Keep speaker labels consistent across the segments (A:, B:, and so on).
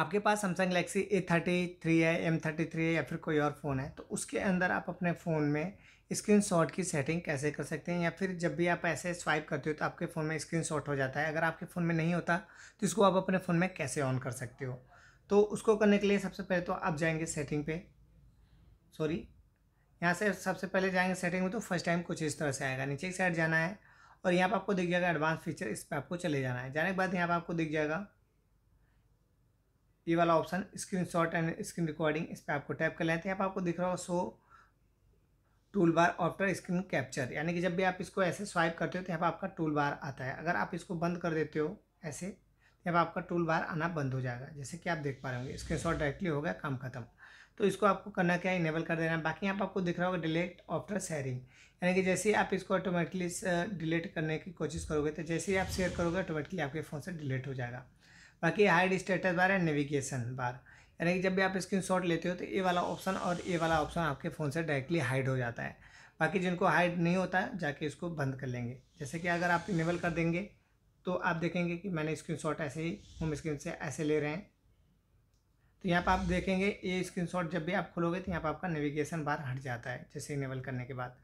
A: आपके पास Samsung Galaxy A thirty three है एम थर्टी थ्री है या फिर कोई और फ़ोन है तो उसके अंदर आप अपने फ़ोन में स्क्रीन शॉट की सेटिंग कैसे कर सकते हैं या फिर जब भी आप ऐसे स्वाइप करते हो तो आपके फ़ोन में स्क्रीन शॉट हो जाता है अगर आपके फ़ोन में नहीं होता तो इसको आप अपने फ़ोन में कैसे ऑन कर सकते हो तो उसको करने के लिए सबसे पहले तो आप जाएंगे सेटिंग पे सॉरी यहाँ से सबसे पहले जाएंगे सेटिंग में तो फर्स्ट टाइम कुछ इस तरह से आएगा नीचे की साइड जाना है और यहाँ पर आपको दिख जाएगा एडवांस फीचर इस पर आपको चले जाना है जाने के बाद यहाँ पर आपको दिख जाएगा ये वाला option screen shot and screen recording इस पर आपको टैप कर लेते हैं पर आपको दिख रहा हो show tool bar after screen capture यानी कि जब भी आप इसको ऐसे स्वाइप करते हो तो यहाँ पर आपका टूल बार आता है अगर आप इसको बंद कर देते हो ऐसे तो यहाँ पर आपका टूल बार आना बंद हो जाएगा जैसे कि आप देख पा रहे होंगे स्क्रीन शॉट डायरेक्टली हो गया काम खत्म तो इसको आपको करना क्या है इनेबल कर देना है बाकी यहाँ पर आपको दिख रहा होगा डिलीट आफ्टर शेयरिंग यानी कि जैसे ही आप इसको ऑटोमेटिकली डिलीट uh, करने की कोशिश करोगे तो जैसे ही आप शेयर करोगे ऑटोमेटिकली आपके फ़ोन से डिलीट हो जाएगा बाकी hide status bar and navigation bar यानी कि जब भी आप स्क्रीन लेते हो तो ए वाला ऑप्शन और ए वाला ऑप्शन आपके फ़ोन से डायरेक्टली हाइड हो जाता है बाकी जिनको हाइड नहीं होता है जाके इसको बंद कर लेंगे जैसे कि अगर आप इनेबल कर देंगे तो आप देखेंगे कि मैंने शॉट ऐसे ही होम स्क्रीन से ऐसे ले रहे हैं तो यहाँ पर आप देखेंगे ये शॉट जब भी आप खोलोगे तो यहाँ पर आपका नेविगेशन बार हट जाता है जैसे इनेबल करने के बाद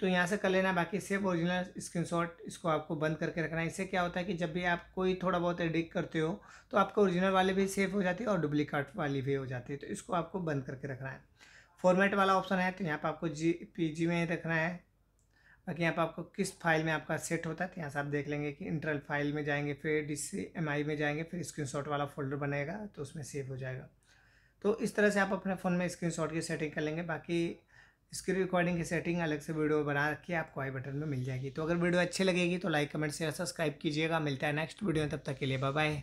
A: तो यहाँ से कर लेना बाकी सेव ओरिजिनल स्क्रीनशॉट इसको आपको बंद करके रखना है इससे क्या होता है कि जब भी आप कोई थोड़ा बहुत एडिट करते हो तो आपका ओरिजिनल वाले भी सेव हो जाती है और डुप्लीकेट वाली भी हो जाती है तो इसको आपको बंद करके रखना है फॉर्मेट वाला ऑप्शन है तो यहाँ पर आपको जी पी जी में रखना है बाकी यहाँ पर आपको किस फाइल में आपका सेट होता है तो यहाँ से आप देख लेंगे कि इंटरल फाइल में जाएंगे फिर डी सी एम आई में जाएंगे फिर शॉट वाला फोल्डर बनेगा तो उसमें सेव हो जाएगा तो इस तरह से आप अपने फ़ोन में शॉट की सेटिंग कर लेंगे बाकी स्क्रीन रिकॉर्डिंग की सेटिंग अलग से वीडियो बना रखी है आपको आई बटन में मिल जाएगी तो अगर वीडियो अच्छी लगेगी तो लाइक कमेंट शेयर सब्सक्राइब कीजिएगा मिलता है नेक्स्ट वीडियो में तब तक के लिए बाय